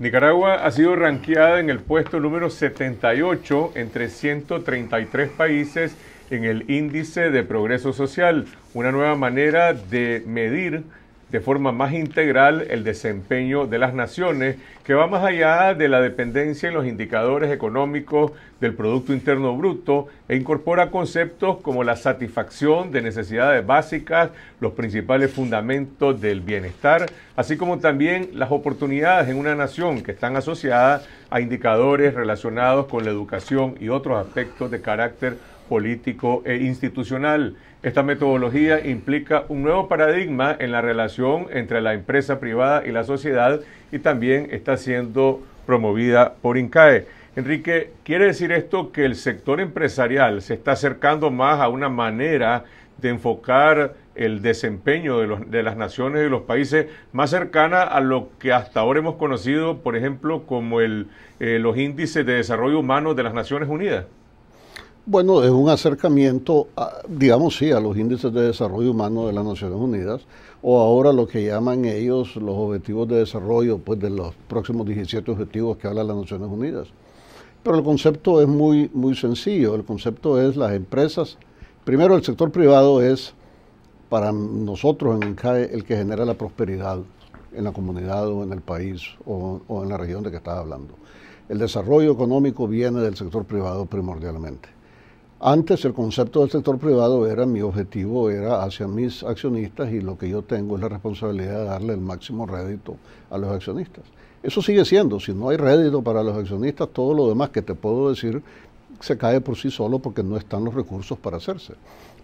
Nicaragua ha sido ranqueada en el puesto número 78 entre 133 países en el índice de progreso social, una nueva manera de medir de forma más integral el desempeño de las naciones, que va más allá de la dependencia en los indicadores económicos del Producto Interno Bruto e incorpora conceptos como la satisfacción de necesidades básicas, los principales fundamentos del bienestar, así como también las oportunidades en una nación que están asociadas a indicadores relacionados con la educación y otros aspectos de carácter político e institucional. Esta metodología implica un nuevo paradigma en la relación entre la empresa privada y la sociedad y también está siendo promovida por INCAE. Enrique, ¿quiere decir esto que el sector empresarial se está acercando más a una manera de enfocar el desempeño de, las naciones y los países más cercana a lo que hasta ahora hemos conocido, por ejemplo, como el, eh, los índices de desarrollo humano de las Naciones Unidas? Bueno, es un acercamiento, digamos sí, a los índices de desarrollo humano de las Naciones Unidas, o ahora lo que llaman ellos los objetivos de desarrollo, pues de los próximos 17 objetivos que hablan las Naciones Unidas. Pero el concepto es muy, muy sencillo, el concepto es las empresas, primero el sector privado es para nosotros en CAE el que genera la prosperidad en la comunidad o en el país o, en la región de que estaba hablando. El desarrollo económico viene del sector privado primordialmente. Antes el concepto del sector privado era, mi objetivo era hacia mis accionistas y lo que yo tengo es la responsabilidad de darle el máximo rédito a los accionistas. Eso sigue siendo, si no hay rédito para los accionistas, todo lo demás que te puedo decir se cae por sí solo porque no están los recursos para hacerse.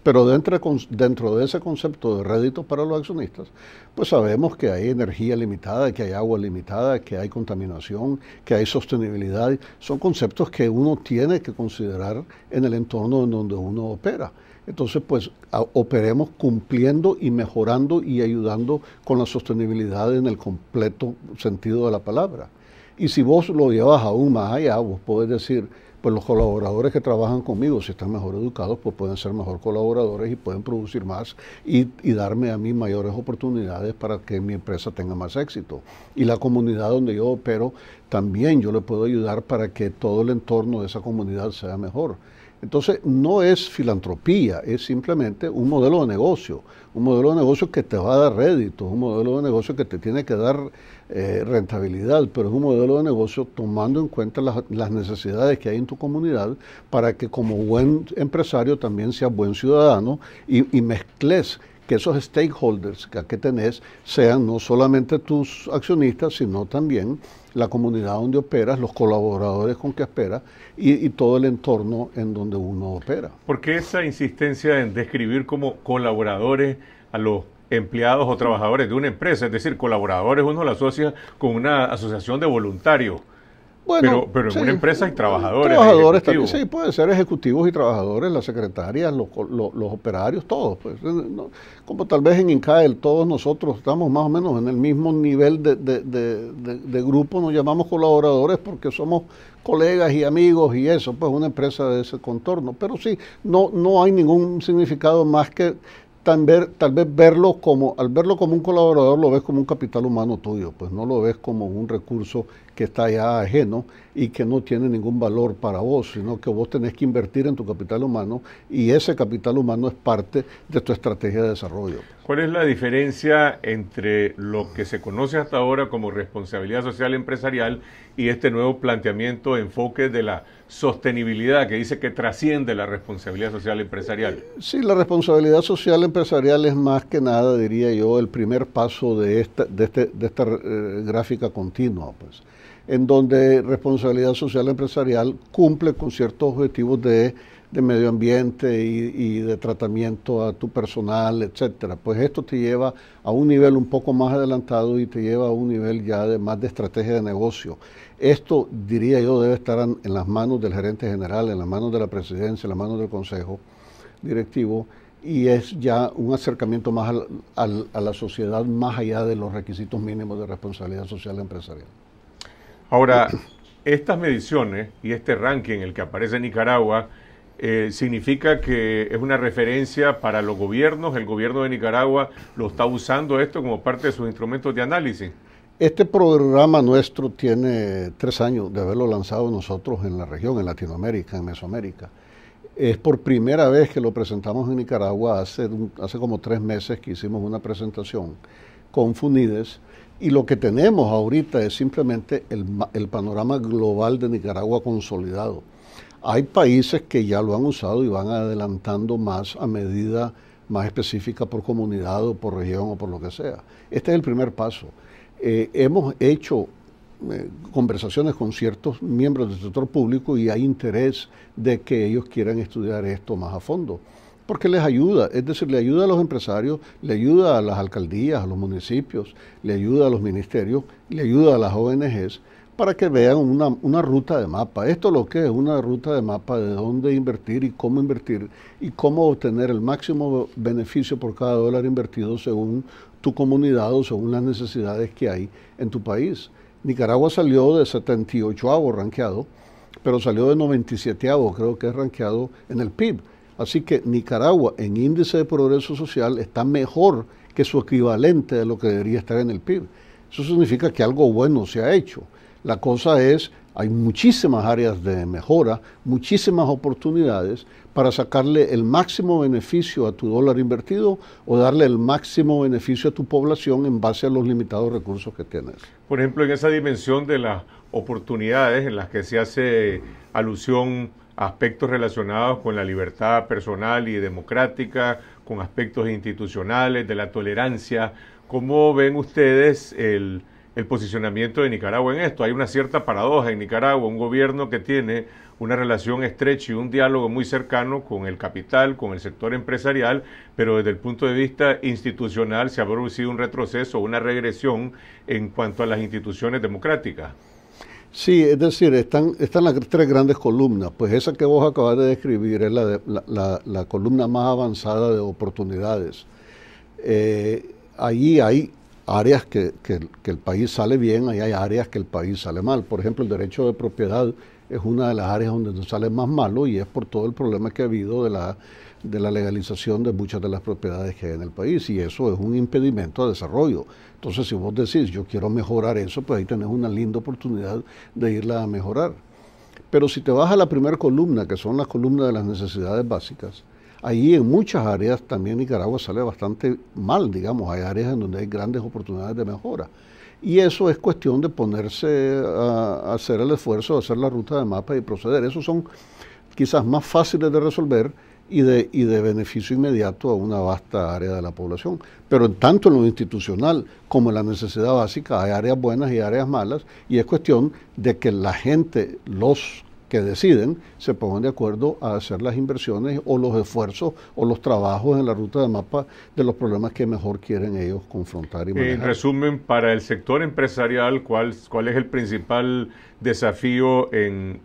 Pero dentro, dentro de ese concepto de rédito para los accionistas, pues sabemos que hay energía limitada, que hay agua limitada, que hay contaminación, que hay sostenibilidad. Son conceptos que uno tiene que considerar en el entorno en donde uno opera. Entonces, pues operemos cumpliendo y mejorando y ayudando con la sostenibilidad en el completo sentido de la palabra. Y si vos lo llevas aún más allá, vos podés decir, pues los colaboradores que trabajan conmigo, si están mejor educados, pues pueden ser mejor colaboradores y pueden producir más y, y darme a mí mayores oportunidades para que mi empresa tenga más éxito. Y la comunidad donde yo opero, también yo le puedo ayudar para que todo el entorno de esa comunidad sea mejor. Entonces, no es filantropía, es simplemente un modelo de negocio, un modelo de negocio que te va a dar rédito, un modelo de negocio que te tiene que dar eh, rentabilidad, pero es un modelo de negocio tomando en cuenta las, necesidades que hay en tu comunidad para que como buen empresario también seas buen ciudadano y, mezcles que esos stakeholders que, tenés sean no solamente tus accionistas, sino también la comunidad donde operas, los colaboradores con que operas y, y, todo el entorno en donde uno opera. ¿Por qué esa insistencia en describir como colaboradores a los empleados o trabajadores de una empresa, es decir, colaboradores, uno la asocia con una asociación de voluntarios. Bueno, pero, en una empresa hay trabajadores. Trabajadores también, sí, puede ser ejecutivos y trabajadores, las secretarias, los, operarios, todos. Pues, eh, Como tal vez en INCAEL todos nosotros estamos más o menos en el mismo nivel de, grupo, nos llamamos colaboradores porque somos colegas y amigos y eso, pues una empresa de ese contorno. Pero sí, no, no hay ningún significado más que ver, tal vez verlo como, al verlo como un colaborador, lo ves como un capital humano tuyo, pues no lo ves como un recurso que está ya ajeno y que no tiene ningún valor para vos, sino que vos tenés que invertir en tu capital humano y ese capital humano es parte de tu estrategia de desarrollo. ¿Cuál es la diferencia entre lo que se conoce hasta ahora como responsabilidad social empresarial y este nuevo planteamiento, enfoque de la sostenibilidad que dice que trasciende la responsabilidad social empresarial? Sí, la responsabilidad social empresarial es más que nada, diría yo, el primer paso de esta, de este, esta eh, gráfica continua. Pues en donde responsabilidad social empresarial cumple con ciertos objetivos de, medio ambiente y, de tratamiento a tu personal, etcétera. Pues esto te lleva a un nivel un poco más adelantado y te lleva a un nivel ya de más de estrategia de negocio. Esto, diría yo, debe estar en las manos del gerente general, en las manos de la presidencia, en las manos del consejo directivo y es ya un acercamiento más a la sociedad más allá de los requisitos mínimos de responsabilidad social empresarial. Ahora, estas mediciones y este ranking en el que aparece Nicaragua eh, significa que es una referencia para los gobiernos, el gobierno de Nicaragua lo está usando esto como parte de sus instrumentos de análisis. Este programa nuestro tiene tres años de haberlo lanzado nosotros en la región, en Latinoamérica, en Mesoamérica. Es por primera vez que lo presentamos en Nicaragua hace, hace como tres meses que hicimos una presentación con FUNIDES y lo que tenemos ahorita es simplemente el, panorama global de Nicaragua consolidado. Hay países que ya lo han usado y van adelantando más a medida más específica por comunidad o por región o por lo que sea. Este es el primer paso. Eh, hemos hecho eh, conversaciones con ciertos miembros del sector público y hay interés de que ellos quieran estudiar esto más a fondo porque les ayuda, es decir, le ayuda a los empresarios, le ayuda a las alcaldías, a los municipios, le ayuda a los ministerios, le ayuda a las ONGs para que vean una, ruta de mapa. Esto lo que es una ruta de mapa de dónde invertir y cómo invertir y cómo obtener el máximo beneficio por cada dólar invertido según tu comunidad o según las necesidades que hay en tu país. Nicaragua salió de 78 ranqueado, pero salió de 97 creo que es ranqueado en el PIB Así que Nicaragua en índice de progreso social está mejor que su equivalente de lo que debería estar en el PIB. Eso significa que algo bueno se ha hecho. La cosa es, hay muchísimas áreas de mejora, muchísimas oportunidades para sacarle el máximo beneficio a tu dólar invertido o darle el máximo beneficio a tu población en base a los limitados recursos que tienes. Por ejemplo, en esa dimensión de las oportunidades en las que se hace alusión aspectos relacionados con la libertad personal y democrática, con aspectos institucionales, de la tolerancia. ¿Cómo ven ustedes el, posicionamiento de Nicaragua en esto? Hay una cierta paradoja en Nicaragua, un gobierno que tiene una relación estrecha y un diálogo muy cercano con el capital, con el sector empresarial, pero desde el punto de vista institucional se ha producido un retroceso, una regresión en cuanto a las instituciones democráticas. Sí, es decir, están, están las tres grandes columnas. Pues esa que vos acabas de describir es la, la, columna más avanzada de oportunidades. Eh, allí hay áreas que, que, el país sale bien, ahí hay áreas que el país sale mal. Por ejemplo, el derecho de propiedad es una de las áreas donde nos sale más malo y es por todo el problema que ha habido de la de la legalización de muchas de las propiedades que hay en el país y eso es un impedimento a desarrollo. Entonces, si vos decís, yo quiero mejorar eso, pues ahí tenés una linda oportunidad de irla a mejorar. Pero si te vas a la primera columna, que son las columnas de las necesidades básicas, ...ahí en muchas áreas también Nicaragua sale bastante mal, digamos, hay áreas en donde hay grandes oportunidades de mejora. Y eso es cuestión de ponerse a hacer el esfuerzo, hacer la ruta de mapa y proceder. Esos son quizás más fáciles de resolver y de, y de beneficio inmediato a una vasta área de la población. Pero tanto en lo institucional como en la necesidad básica hay áreas buenas y áreas malas y es cuestión de que la gente, los que deciden se pongan de acuerdo a hacer las inversiones o los esfuerzos o los trabajos en la ruta de mapa de los problemas que mejor quieren ellos confrontar y En resumen, para el sector empresarial, ¿cuál, cuál es el principal desafío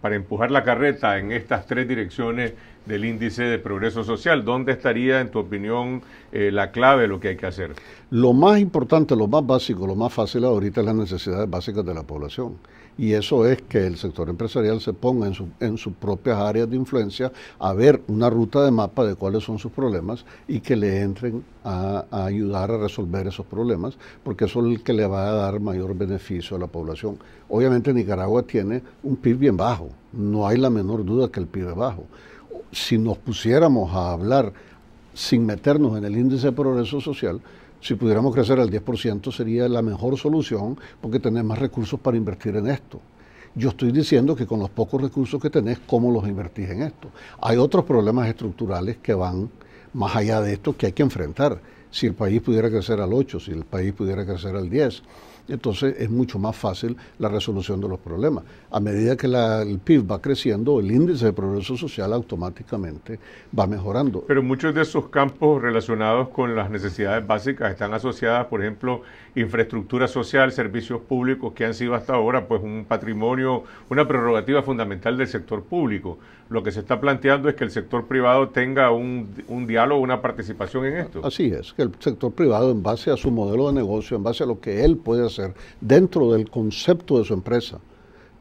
para empujar la carreta en estas tres direcciones del índice de progreso social? ¿Dónde estaría, en tu opinión, eh, la clave de lo que hay que hacer? Lo más importante, lo más básico, lo más fácil ahorita es las necesidades básicas de la población y eso es que el sector empresarial se ponga en, su, en sus propias áreas de influencia a ver una ruta de mapa de cuáles son sus problemas y que le entren a, ayudar a resolver esos problemas, porque eso es el que le va a dar mayor beneficio a la población. Obviamente Nicaragua tiene un PIB bien bajo, no hay la menor duda que el PIB es bajo. Si nos pusiéramos a hablar sin meternos en el índice de progreso social, si pudiéramos crecer al 10% sería la mejor solución porque tenés más recursos para invertir en esto. Yo estoy diciendo que con los pocos recursos que tenés, ¿cómo los invertís en esto? Hay otros problemas estructurales que van más allá de esto que hay que enfrentar. Si el país pudiera crecer al 8, si el país pudiera crecer al 10, entonces es mucho más fácil la resolución de los problemas. A medida que la, el PIB va creciendo, el índice de progreso social automáticamente va mejorando. Pero muchos de esos campos relacionados con las necesidades básicas están asociadas, por ejemplo, infraestructura social, servicios públicos que han sido hasta ahora pues un patrimonio, una prerrogativa fundamental del sector público. Lo que se está planteando es que el sector privado tenga un, un diálogo, una participación en esto. Así es, que el sector privado en base a su modelo de negocio, en base a lo que él puede hacer, dentro del concepto de su empresa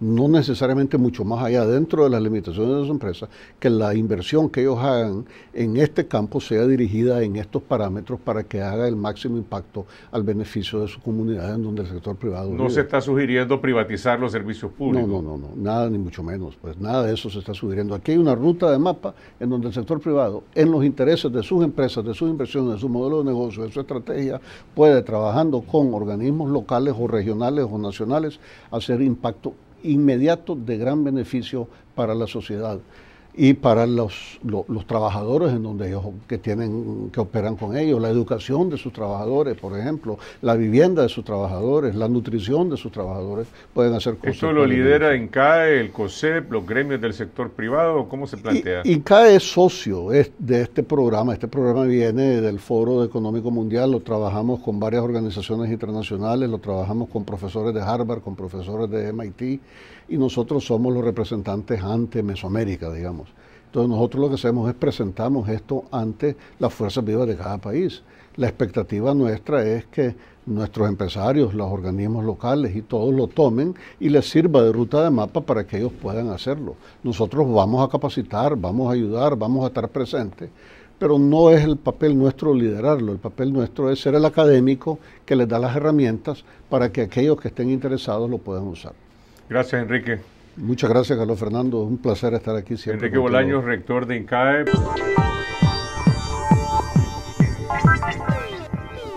no necesariamente mucho más allá dentro de las limitaciones de su empresa, que la inversión que ellos hagan en este campo sea dirigida en estos parámetros para que haga el máximo impacto al beneficio de su comunidad en donde el sector privado. No se está sugiriendo privatizar los servicios públicos. No, no, no, no, nada ni mucho menos, pues nada de eso se está sugiriendo. Aquí hay una ruta de mapa en donde el sector privado, en los intereses de sus empresas, de sus inversiones, de su modelo de negocio, de su estrategia, puede trabajando con organismos locales o regionales o nacionales hacer impacto inmediato de gran beneficio para la sociedad y para los, trabajadores en donde ellos que tienen que operan con ellos, la educación de sus trabajadores, por ejemplo, la vivienda de sus trabajadores, la nutrición de sus trabajadores, pueden hacer cosas. Eso lo lidera en CAE el COSEP, los gremios del sector privado? ¿Cómo se plantea? y INCAE es socio es de este programa. Este programa viene del Foro Económico Mundial, lo trabajamos con varias organizaciones internacionales, lo trabajamos con profesores de Harvard, con profesores de MIT, y nosotros somos los representantes ante Mesoamérica, digamos. Entonces nosotros lo que hacemos es presentamos esto ante las fuerzas vivas de cada país. La expectativa nuestra es que nuestros empresarios, los organismos locales y todos lo tomen y les sirva de ruta de mapa para que ellos puedan hacerlo. Nosotros vamos a capacitar, vamos a ayudar, vamos a estar presentes, pero no es el papel nuestro liderarlo, el papel nuestro es ser el académico que les da las herramientas para que aquellos que estén interesados lo puedan usar. Gracias, Enrique. Muchas gracias, Carlos Fernando. Un placer estar aquí siempre. Enrique Bolaños, rector de INCAE.